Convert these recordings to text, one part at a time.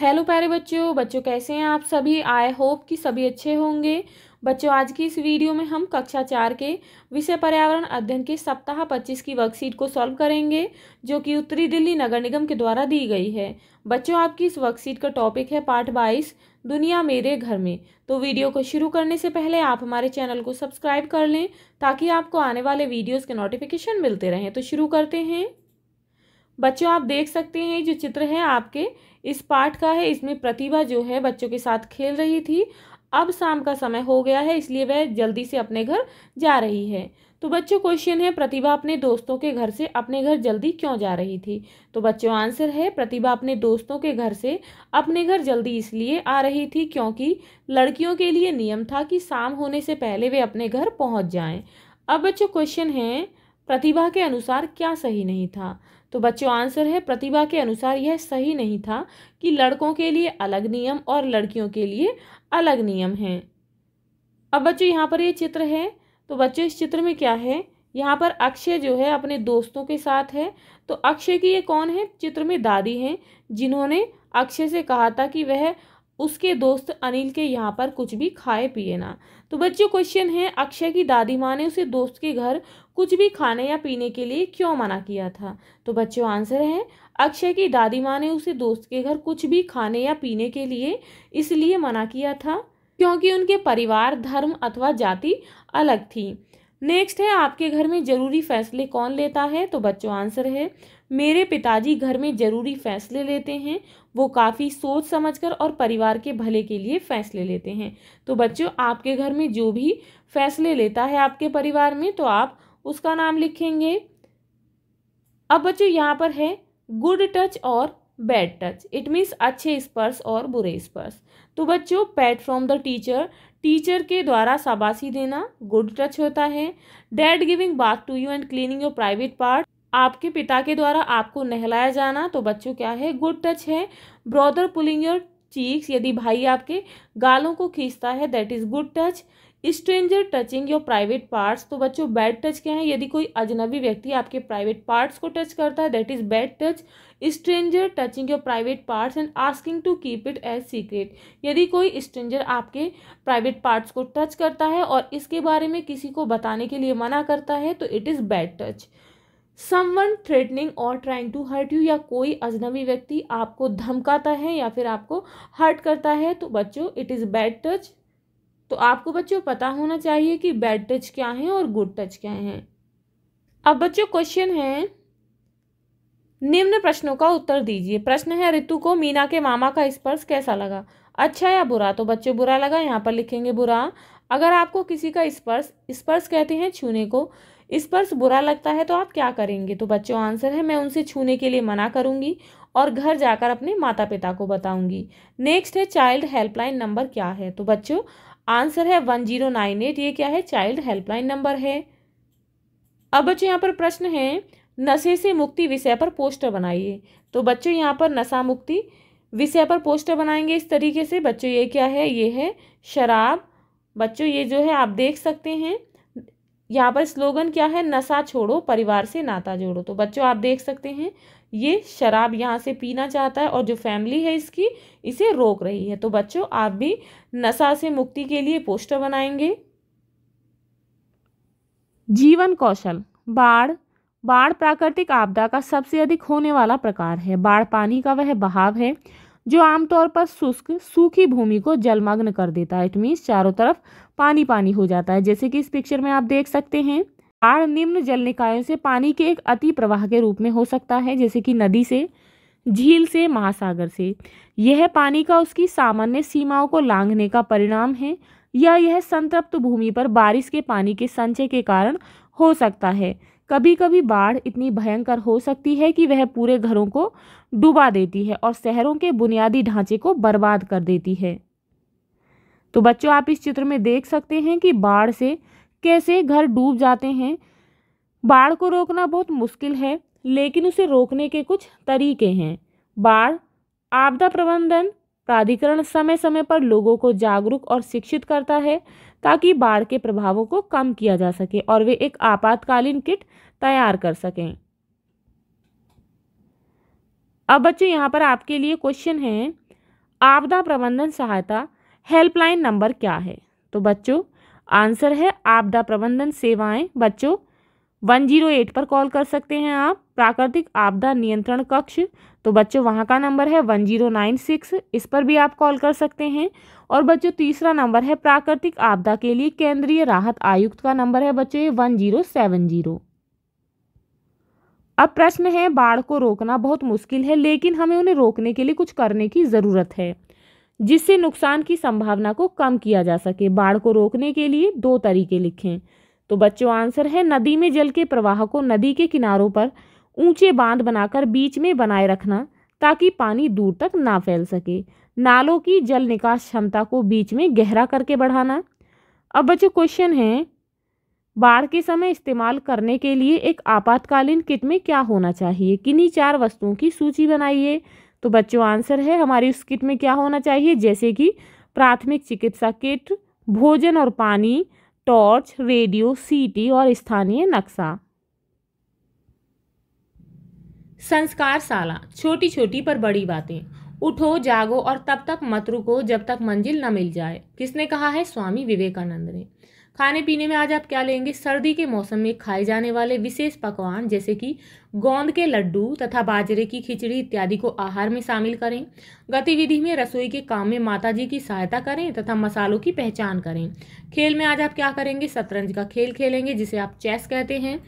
hello प्यारे बच्चों बच्चों कैसे हैं आप सभी आई होप कि सभी अच्छे होंगे बच्चों आज की इस वीडियो में हम कक्षा चार के विषय पर्यावरण अध्ययन के सप्ताह पच्चीस की वर्कशीट को सॉल्व करेंगे जो कि उत्तरी दिल्ली नगर निगम के द्वारा दी गई है बच्चों आपकी इस वर्कशीट का टॉपिक है पार्ट बाईस दुनिया मेरे घर में तो वीडियो को शुरू करने से पहले आप हमारे चैनल को सब्सक्राइब कर लें ताकि आपको आने वाले वीडियोज़ के नोटिफिकेशन मिलते रहें तो शुरू करते हैं बच्चों आप देख सकते हैं जो चित्र है आपके इस पाठ का है इसमें प्रतिभा जो है बच्चों के साथ खेल रही थी अब शाम का समय हो गया है इसलिए वह जल्दी से अपने घर जा रही है तो बच्चों क्वेश्चन है प्रतिभा अपने दोस्तों के घर से अपने घर जल्दी क्यों जा रही थी तो बच्चों आंसर है प्रतिभा अपने दोस्तों के घर से अपने घर जल्दी इसलिए आ रही थी क्योंकि लड़कियों के लिए नियम था कि शाम होने से पहले वे अपने घर पहुंच जाएं अब बच्चों क्वेश्चन है प्रतिभा के अनुसार क्या सही नहीं था तो बच्चों आंसर है प्रतिभा के अनुसार यह सही नहीं था कि लड़कों के लिए अलग नियम और लड़कियों के लिए अलग नियम हैं अब बच्चों यहाँ पर ये चित्र है तो बच्चों इस चित्र में क्या है यहाँ पर अक्षय जो है अपने दोस्तों के साथ है तो अक्षय की ये कौन है चित्र में दादी हैं जिन्होंने अक्षय से कहा था कि वह उसके दोस्त अनिल के यहाँ पर कुछ भी खाए पिए ना तो बच्चों क्वेश्चन है अक्षय की दादी माँ ने उसे दोस्त के घर कुछ भी खाने या पीने के लिए क्यों मना किया था तो बच्चों आंसर है अक्षय की दादी माँ ने उसे दोस्त के घर कुछ भी खाने या पीने के लिए इसलिए मना किया था क्योंकि उनके परिवार धर्म अथवा जाति अलग थी नेक्स्ट है आपके घर में ज़रूरी फैसले कौन लेता है तो बच्चों आंसर है मेरे पिताजी घर में ज़रूरी फैसले लेते हैं वो काफ़ी सोच समझकर और परिवार के भले के लिए फैसले लेते हैं तो बच्चों आपके घर में जो भी फैसले लेता है आपके परिवार में तो आप उसका नाम लिखेंगे अब बच्चों यहाँ पर है गुड टच और बैड टच इट मीन्स अच्छे स्पर्श और बुरे स्पर्श तो बच्चों pat from the teacher teacher के द्वारा शाबाशी देना गुड टच होता है dad giving bath to you and cleaning your private part आपके पिता के द्वारा आपको नहलाया जाना तो बच्चों क्या है गुड टच है ब्रॉदर पुलिंग योर चीक्स यदि भाई आपके गालों को खींचता है that is good touch stranger touching your private parts तो बच्चों बैड टच क्या है यदि कोई अजनबी व्यक्ति आपके प्राइवेट पार्ट्स को टच करता है that is bad touch stranger touching your private parts and asking to keep it as secret यदि कोई स्ट्रेंजर आपके प्राइवेट पार्ट्स को टच करता है और इसके बारे में किसी को बताने के लिए मना करता है तो it is bad touch someone threatening और ट्राइंग टू हर्ट यू या कोई अजनबी व्यक्ति आपको धमकाता है या फिर आपको हर्ट करता है तो बच्चों इट इज़ बैड टच तो आपको बच्चों पता होना चाहिए कि बैड टच क्या है और गुड टच क्या है अब बच्चों क्वेश्चन है निम्न प्रश्नों का उत्तर दीजिए प्रश्न है ऋतु को मीना के मामा का स्पर्श कैसा लगा अच्छा या बुरा तो बच्चों बुरा लगा यहाँ पर लिखेंगे बुरा अगर आपको किसी का स्पर्श स्पर्श कहते हैं छूने को स्पर्श बुरा लगता है तो आप क्या करेंगे तो बच्चों आंसर है मैं उनसे छूने के लिए मना करूंगी और घर जाकर अपने माता पिता को बताऊंगी नेक्स्ट है चाइल्ड हेल्पलाइन नंबर क्या है तो बच्चों आंसर है वन जीरो नाइन एट ये क्या है चाइल्ड हेल्पलाइन नंबर है अब बच्चों यहाँ पर प्रश्न है नशे से मुक्ति विषय पर पोस्टर बनाइए तो बच्चों यहाँ पर नशा मुक्ति विषय पर पोस्टर बनाएंगे इस तरीके से बच्चों ये क्या है ये है शराब बच्चों ये जो है आप देख सकते हैं यहाँ पर स्लोगन क्या है नशा छोड़ो परिवार से नाता जोड़ो तो बच्चों आप देख सकते हैं ये शराब यहाँ से पीना चाहता है और जो फैमिली है इसकी इसे रोक रही है तो बच्चों आप भी नशा से मुक्ति के लिए पोस्टर बनाएंगे जीवन कौशल बाढ़ बाढ़ प्राकृतिक आपदा का सबसे अधिक होने वाला प्रकार है बाढ़ पानी का वह बहाव है जो आमतौर पर शुष्क सूखी भूमि को जलमग्न कर देता है इट मीन्स चारों तरफ पानी पानी हो जाता है जैसे कि इस पिक्चर में आप देख सकते हैं बाढ़ निम्न जल निकायों से पानी के एक अति प्रवाह के रूप में हो सकता है जैसे कि नदी से झील से महासागर से यह पानी का उसकी सामान्य सीमाओं को लांघने का परिणाम है या यह संतृप्त भूमि पर बारिश के पानी के संचय के कारण हो सकता है कभी कभी बाढ़ इतनी भयंकर हो सकती है कि वह पूरे घरों को डुबा देती है और शहरों के बुनियादी ढांचे को बर्बाद कर देती है तो बच्चों आप इस चित्र में देख सकते हैं कि बाढ़ से कैसे घर डूब जाते हैं बाढ़ को रोकना बहुत मुश्किल है लेकिन उसे रोकने के कुछ तरीके हैं बाढ़ आपदा प्रबंधन प्राधिकरण समय समय पर लोगों को जागरूक और शिक्षित करता है ताकि बाढ़ के प्रभावों को कम किया जा सके और वे एक आपातकालीन किट तैयार कर सकें अब बच्चों यहाँ पर आपके लिए क्वेश्चन है आपदा प्रबंधन सहायता हेल्पलाइन नंबर क्या है तो बच्चों आंसर है आपदा प्रबंधन सेवाएं बच्चों वन जीरो एट पर कॉल कर सकते हैं आप प्राकृतिक आपदा नियंत्रण कक्ष तो बच्चों वहाँ का नंबर है वन जीरो नाइन सिक्स इस पर भी आप कॉल कर सकते हैं और बच्चों तीसरा नंबर है प्राकृतिक आपदा के लिए केंद्रीय राहत आयुक्त का नंबर है बच्चों ये वन जीरो सेवन जीरो अब प्रश्न है बाढ़ को रोकना बहुत मुश्किल है लेकिन हमें उन्हें रोकने के लिए कुछ करने की ज़रूरत है जिससे नुकसान की संभावना को कम किया जा सके बाढ़ को रोकने के लिए दो तरीके लिखें तो बच्चों आंसर है नदी में जल के प्रवाह को नदी के किनारों पर ऊंचे बांध बनाकर बीच में बनाए रखना ताकि पानी दूर तक ना फैल सके नालों की जल निकास क्षमता को बीच में गहरा करके बढ़ाना अब बच्चों क्वेश्चन है बाढ़ के समय इस्तेमाल करने के लिए एक आपातकालीन किट में क्या होना चाहिए किन्हीं चार वस्तुओं की सूची बनाइए तो बच्चों आंसर है हमारी उस किट में क्या होना चाहिए जैसे कि प्राथमिक चिकित्सा किट भोजन और पानी टॉर्च रेडियो सीटी और स्थानीय नक्शा संस्कार साला छोटी छोटी पर बड़ी बातें उठो जागो और तब तक मत रुको जब तक मंजिल न मिल जाए किसने कहा है स्वामी विवेकानंद ने खाने पीने में आज आप क्या लेंगे सर्दी के मौसम में खाए जाने वाले विशेष पकवान जैसे कि गोंद के लड्डू तथा बाजरे की खिचड़ी इत्यादि को आहार में शामिल करें गतिविधि में रसोई के काम में माता जी की सहायता करें तथा मसालों की पहचान करें खेल में आज आप क्या करेंगे शतरंज का खेल खेलेंगे जिसे आप चेस कहते हैं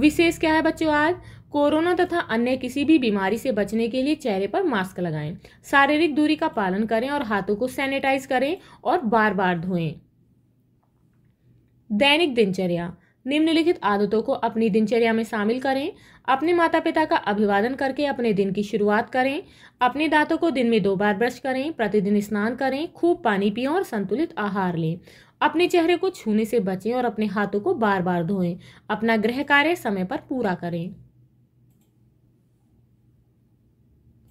विशेष क्या है बच्चों आज कोरोना तथा अन्य किसी भी बीमारी से बचने के लिए चेहरे पर मास्क लगाएं शारीरिक दूरी का पालन करें और हाथों को सैनिटाइज करें और बार बार धोएं दैनिक दिनचर्या निम्नलिखित आदतों को अपनी दिनचर्या में शामिल करें अपने माता पिता का अभिवादन करके अपने दिन की शुरुआत करें अपने दांतों को दिन में दो बार ब्रश करें प्रतिदिन स्नान करें खूब पानी पिए और संतुलित आहार लें अपने चेहरे को छूने से बचें और अपने हाथों को बार बार धोएं अपना गृह कार्य समय पर पूरा करें